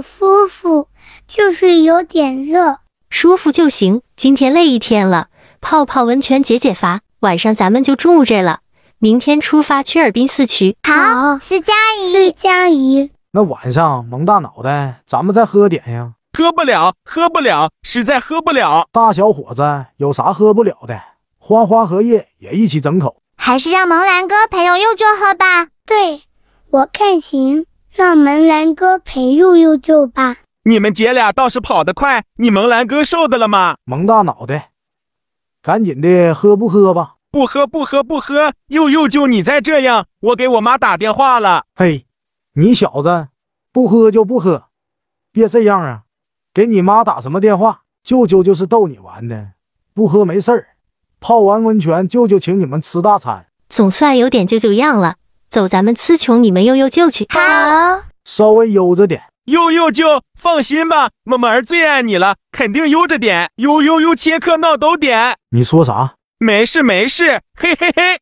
舒服，就是有点热。舒服就行，今天累一天了，泡泡温泉解解乏。晚上咱们就住这了，明天出发去尔滨市区。好，四佳怡，四佳怡。那晚上蒙大脑袋，咱们再喝点呀？喝不了，喝不了，实在喝不了。大小伙子有啥喝不了的？花花荷叶也一起整口。还是让蒙兰哥陪我用酒喝吧。对，我看行。让萌兰哥陪佑佑舅吧。你们姐俩倒是跑得快，你蒙兰哥瘦的了吗？蒙大脑袋，赶紧的，喝不喝吧？不喝不喝不喝！佑佑舅，你再这样，我给我妈打电话了。嘿，你小子，不喝就不喝，别这样啊！给你妈打什么电话？舅舅就是逗你玩的，不喝没事儿。泡完温泉，舅舅请你们吃大餐。总算有点舅舅样了。走，咱们吃穷你们悠悠舅去。好，稍微悠着点。悠悠舅，放心吧，沫沫儿最爱你了，肯定悠着点。悠悠悠，切克闹都点。你说啥？没事没事，嘿嘿嘿。